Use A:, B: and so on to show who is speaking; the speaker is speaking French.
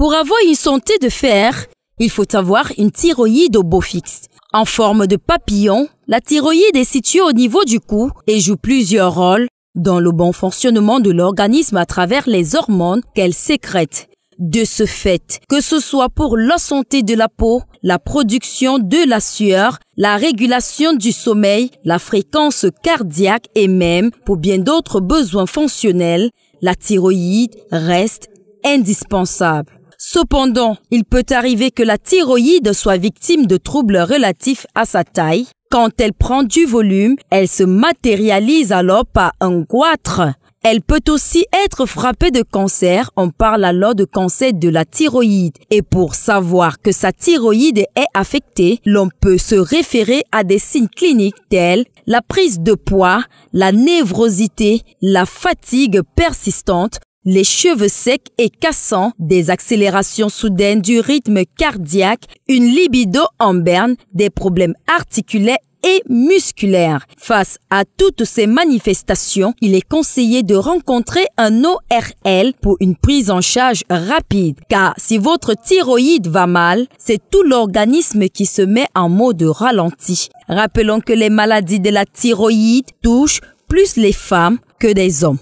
A: Pour avoir une santé de fer, il faut avoir une thyroïde au beau fixe. En forme de papillon, la thyroïde est située au niveau du cou et joue plusieurs rôles dans le bon fonctionnement de l'organisme à travers les hormones qu'elle sécrète. De ce fait, que ce soit pour la santé de la peau, la production de la sueur, la régulation du sommeil, la fréquence cardiaque et même pour bien d'autres besoins fonctionnels, la thyroïde reste indispensable. Cependant, il peut arriver que la thyroïde soit victime de troubles relatifs à sa taille. Quand elle prend du volume, elle se matérialise alors par un goitre. Elle peut aussi être frappée de cancer, on parle alors de cancer de la thyroïde. Et pour savoir que sa thyroïde est affectée, l'on peut se référer à des signes cliniques tels la prise de poids, la névrosité, la fatigue persistante, les cheveux secs et cassants, des accélérations soudaines du rythme cardiaque, une libido en berne, des problèmes articulaires et musculaires. Face à toutes ces manifestations, il est conseillé de rencontrer un ORL pour une prise en charge rapide. Car si votre thyroïde va mal, c'est tout l'organisme qui se met en mode ralenti. Rappelons que les maladies de la thyroïde touchent plus les femmes que les hommes.